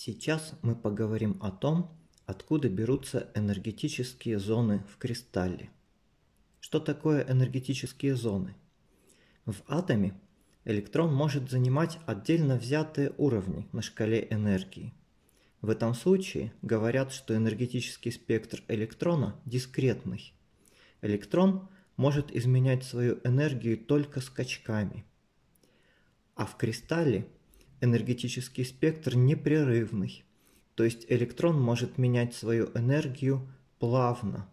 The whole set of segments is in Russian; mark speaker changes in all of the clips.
Speaker 1: Сейчас мы поговорим о том, откуда берутся энергетические зоны в кристалле. Что такое энергетические зоны? В атоме электрон может занимать отдельно взятые уровни на шкале энергии. В этом случае говорят, что энергетический спектр электрона дискретный. Электрон может изменять свою энергию только скачками. А в кристалле – энергетический спектр непрерывный, то есть электрон может менять свою энергию плавно.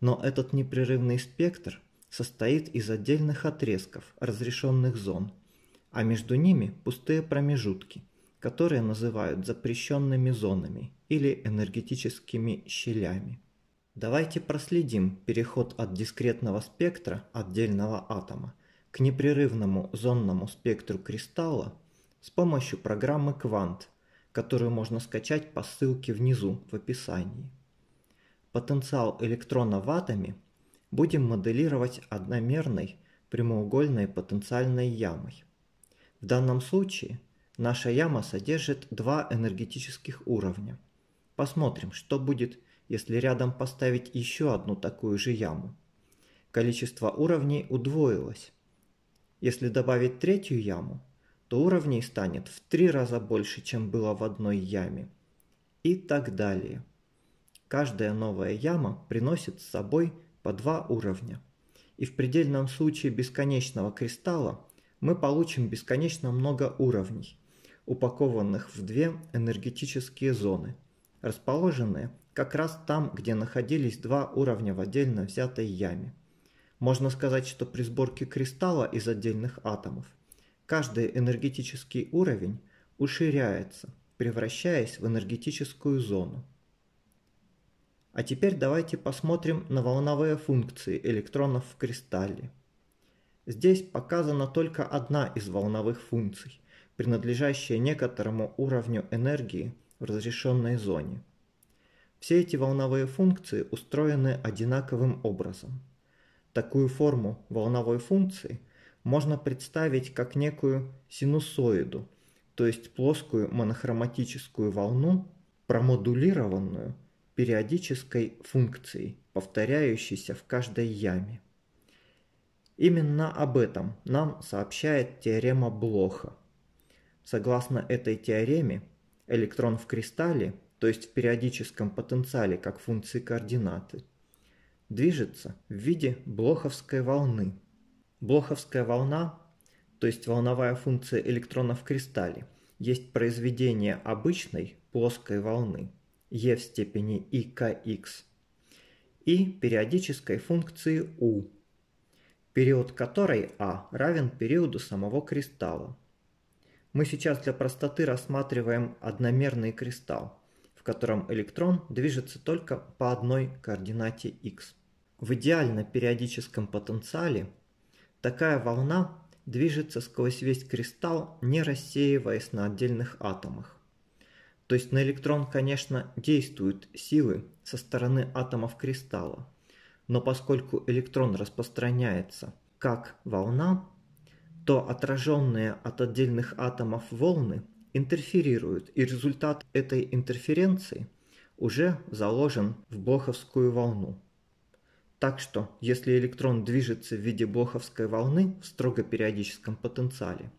Speaker 1: Но этот непрерывный спектр состоит из отдельных отрезков разрешенных зон, а между ними пустые промежутки, которые называют запрещенными зонами или энергетическими щелями. Давайте проследим переход от дискретного спектра отдельного атома к непрерывному зонному спектру кристалла с помощью программы Quant, которую можно скачать по ссылке внизу в описании. Потенциал электрона в атоме будем моделировать одномерной прямоугольной потенциальной ямой. В данном случае наша яма содержит два энергетических уровня. Посмотрим, что будет, если рядом поставить еще одну такую же яму. Количество уровней удвоилось. Если добавить третью яму, то уровней станет в три раза больше, чем было в одной яме. И так далее. Каждая новая яма приносит с собой по два уровня. И в предельном случае бесконечного кристалла мы получим бесконечно много уровней, упакованных в две энергетические зоны, расположенные как раз там, где находились два уровня в отдельно взятой яме. Можно сказать, что при сборке кристалла из отдельных атомов – Каждый энергетический уровень уширяется, превращаясь в энергетическую зону. А теперь давайте посмотрим на волновые функции электронов в кристалле. Здесь показана только одна из волновых функций, принадлежащая некоторому уровню энергии в разрешенной зоне. Все эти волновые функции устроены одинаковым образом. Такую форму волновой функции – можно представить как некую синусоиду, то есть плоскую монохроматическую волну, промодулированную периодической функцией, повторяющейся в каждой яме. Именно об этом нам сообщает теорема Блоха. Согласно этой теореме, электрон в кристалле, то есть в периодическом потенциале как функции координаты, движется в виде блоховской волны – Блоховская волна, то есть волновая функция электрона в кристалле, есть произведение обычной плоской волны e в степени ikx и периодической функции u, период которой а равен периоду самого кристалла. Мы сейчас для простоты рассматриваем одномерный кристалл, в котором электрон движется только по одной координате x. В идеально периодическом потенциале – Такая волна движется сквозь весь кристалл, не рассеиваясь на отдельных атомах. То есть на электрон, конечно, действуют силы со стороны атомов кристалла, но поскольку электрон распространяется как волна, то отраженные от отдельных атомов волны интерферируют, и результат этой интерференции уже заложен в блоховскую волну. Так что, если электрон движется в виде блоховской волны в строго периодическом потенциале,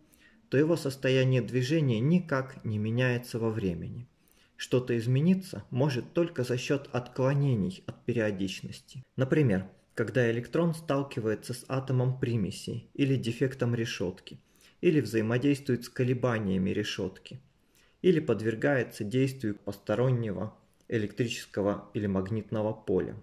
Speaker 1: то его состояние движения никак не меняется во времени. Что-то измениться может только за счет отклонений от периодичности. Например, когда электрон сталкивается с атомом примеси или дефектом решетки, или взаимодействует с колебаниями решетки, или подвергается действию постороннего электрического или магнитного поля.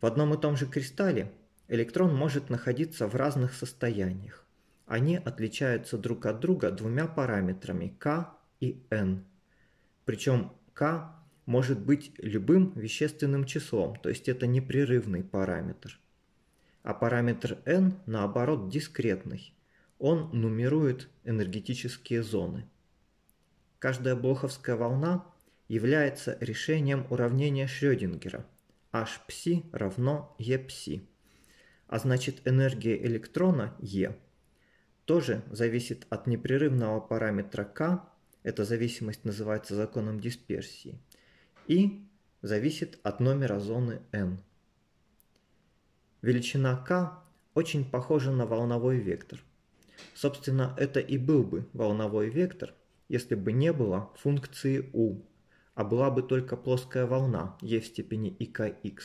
Speaker 1: В одном и том же кристалле электрон может находиться в разных состояниях. Они отличаются друг от друга двумя параметрами k и N. Причем k может быть любым вещественным числом, то есть это непрерывный параметр. А параметр N наоборот дискретный. Он нумерует энергетические зоны. Каждая блоховская волна является решением уравнения Шрёдингера – hψ равно e А значит энергия электрона e тоже зависит от непрерывного параметра k, эта зависимость называется законом дисперсии, и зависит от номера зоны n. Величина k очень похожа на волновой вектор. Собственно, это и был бы волновой вектор, если бы не было функции u а была бы только плоская волна e в степени и kx.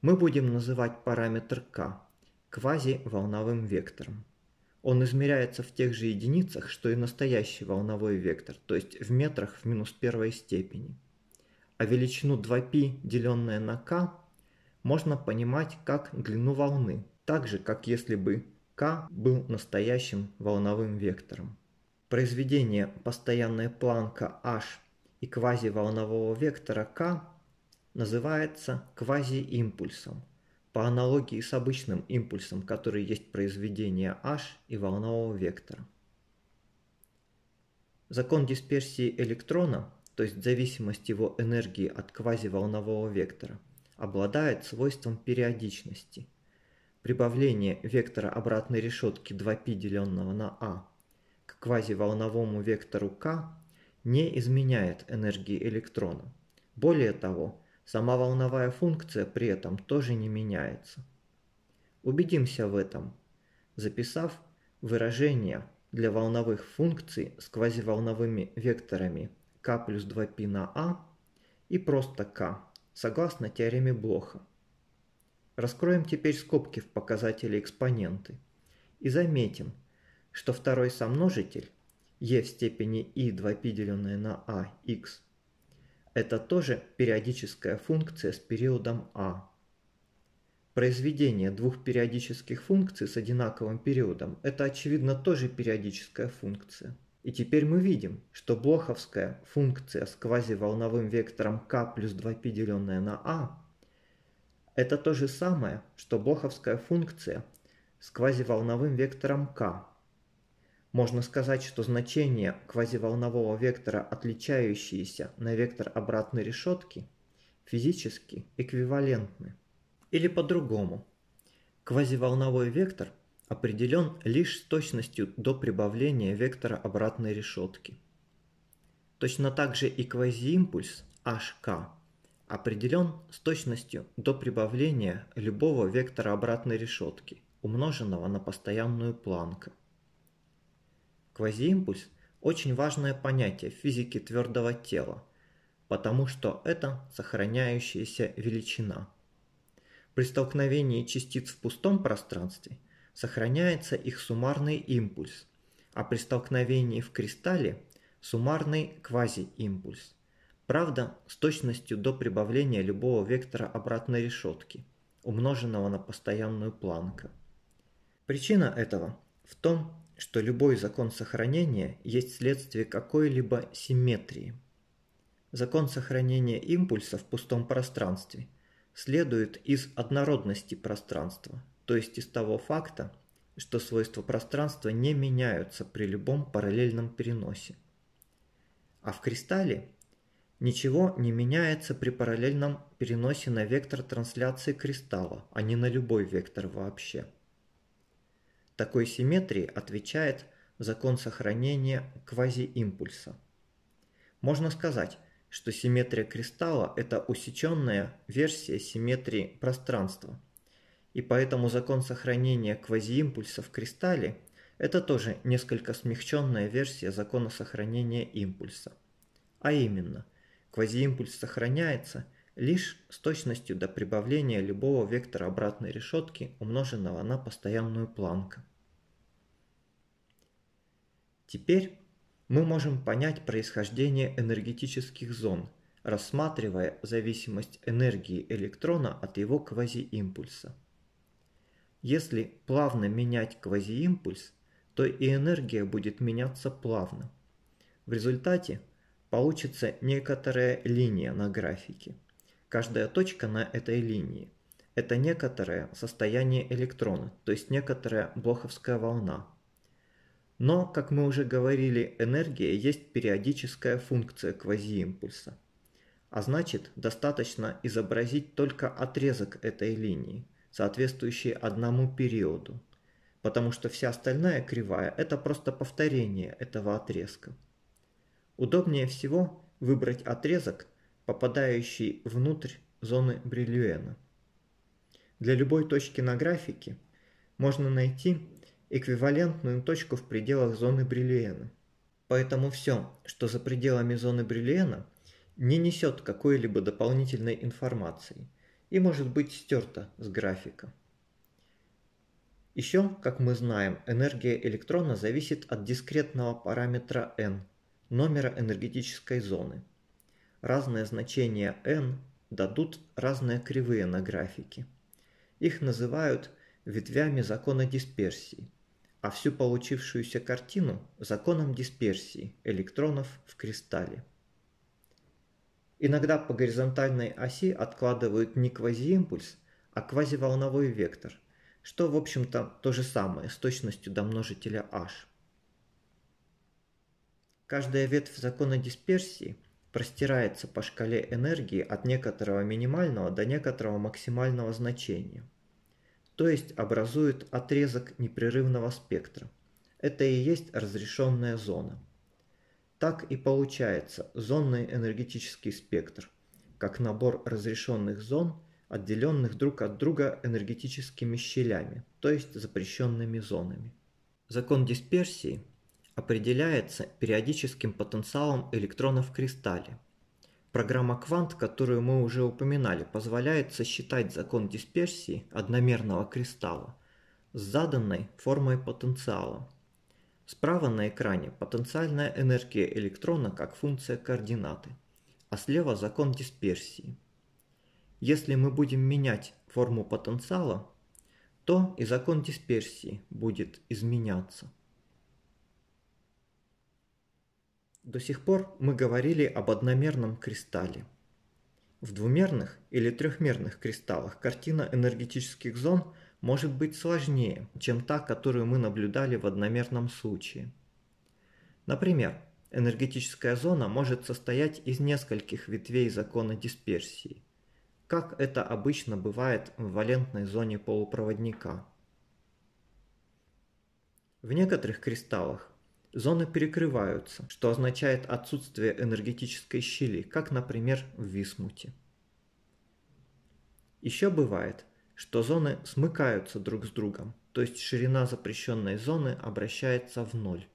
Speaker 1: Мы будем называть параметр k квазиволновым вектором. Он измеряется в тех же единицах, что и настоящий волновой вектор, то есть в метрах в минус первой степени. А величину 2π, деленное на k, можно понимать как длину волны, так же, как если бы k был настоящим волновым вектором. Произведение постоянной Планка h и квазиволнового вектора k называется квазиимпульсом, по аналогии с обычным импульсом, который есть произведение h и волнового вектора. Закон дисперсии электрона, то есть зависимость его энергии от квазиволнового вектора, обладает свойством периодичности. Прибавление вектора обратной решетки 2π деленного на а к квазиволновому вектору k не изменяет энергии электрона. Более того, сама волновая функция при этом тоже не меняется. Убедимся в этом, записав выражение для волновых функций с квазиволновыми векторами k плюс 2π на a и просто k, согласно теореме Блоха. Раскроем теперь скобки в показателе экспоненты и заметим, что второй сомножитель e в степени i2p деленное на а ax. Это тоже периодическая функция с периодом а. Произведение двух периодических функций с одинаковым периодом – это, очевидно, тоже периодическая функция. И теперь мы видим, что блоховская функция с квазиволновым вектором k плюс 2p деленное на а это то же самое, что блоховская функция с квазиволновым вектором k можно сказать, что значения квазиволнового вектора, отличающиеся на вектор обратной решетки, физически эквивалентны. Или по-другому. Квазиволновой вектор определен лишь с точностью до прибавления вектора обратной решетки. Точно так же и квазиимпульс HK определен с точностью до прибавления любого вектора обратной решетки, умноженного на постоянную Планка. Квазиимпульс – очень важное понятие в физике твердого тела, потому что это сохраняющаяся величина. При столкновении частиц в пустом пространстве сохраняется их суммарный импульс, а при столкновении в кристалле – суммарный квазиимпульс. Правда, с точностью до прибавления любого вектора обратной решетки, умноженного на постоянную Планка. Причина этого в том, что любой закон сохранения есть следствие какой-либо симметрии. Закон сохранения импульса в пустом пространстве следует из однородности пространства, то есть из того факта, что свойства пространства не меняются при любом параллельном переносе. А в кристалле ничего не меняется при параллельном переносе на вектор трансляции кристалла, а не на любой вектор вообще такой симметрии отвечает закон сохранения квазиимпульса. Можно сказать, что симметрия кристалла – это усеченная версия симметрии пространства. И поэтому закон сохранения квазиимпульса в кристалле – это тоже несколько смягченная версия закона сохранения импульса. А именно, квазиимпульс сохраняется лишь с точностью до прибавления любого вектора обратной решетки, умноженного на постоянную планку. Теперь мы можем понять происхождение энергетических зон, рассматривая зависимость энергии электрона от его квазиимпульса. Если плавно менять квазиимпульс, то и энергия будет меняться плавно. В результате получится некоторая линия на графике. Каждая точка на этой линии – это некоторое состояние электрона, то есть некоторая блоховская волна – но, как мы уже говорили, энергия есть периодическая функция квазиимпульса. А значит, достаточно изобразить только отрезок этой линии, соответствующий одному периоду, потому что вся остальная кривая – это просто повторение этого отрезка. Удобнее всего выбрать отрезок, попадающий внутрь зоны Бриллиуэна. Для любой точки на графике можно найти эквивалентную точку в пределах зоны Бриллиена. Поэтому все, что за пределами зоны Бриллиена, не несет какой-либо дополнительной информации и может быть стерто с графика. Еще, как мы знаем, энергия электрона зависит от дискретного параметра n, номера энергетической зоны. Разные значения n дадут разные кривые на графике. Их называют ветвями закона дисперсии – а всю получившуюся картину законом дисперсии электронов в кристалле. Иногда по горизонтальной оси откладывают не квазиимпульс, а квазиволновой вектор, что в общем-то то же самое с точностью до множителя h. Каждая ветвь закона дисперсии простирается по шкале энергии от некоторого минимального до некоторого максимального значения то есть образует отрезок непрерывного спектра. Это и есть разрешенная зона. Так и получается зонный энергетический спектр, как набор разрешенных зон, отделенных друг от друга энергетическими щелями, то есть запрещенными зонами. Закон дисперсии определяется периодическим потенциалом электронов в кристалле – Программа квант, которую мы уже упоминали, позволяет сосчитать закон дисперсии одномерного кристалла с заданной формой потенциала. Справа на экране потенциальная энергия электрона как функция координаты, а слева закон дисперсии. Если мы будем менять форму потенциала, то и закон дисперсии будет изменяться. До сих пор мы говорили об одномерном кристалле. В двумерных или трехмерных кристаллах картина энергетических зон может быть сложнее, чем та, которую мы наблюдали в одномерном случае. Например, энергетическая зона может состоять из нескольких ветвей закона дисперсии, как это обычно бывает в валентной зоне полупроводника. В некоторых кристаллах зоны перекрываются, что означает отсутствие энергетической щели, как, например, в Висмуте. Еще бывает, что зоны смыкаются друг с другом, то есть ширина запрещенной зоны обращается в ноль.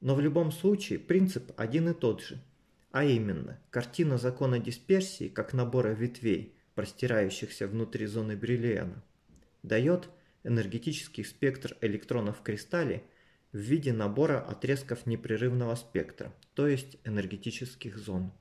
Speaker 1: Но в любом случае принцип один и тот же, а именно, картина закона дисперсии как набора ветвей, простирающихся внутри зоны бриллиана, дает – энергетический спектр электронов в кристалле в виде набора отрезков непрерывного спектра, то есть энергетических зон.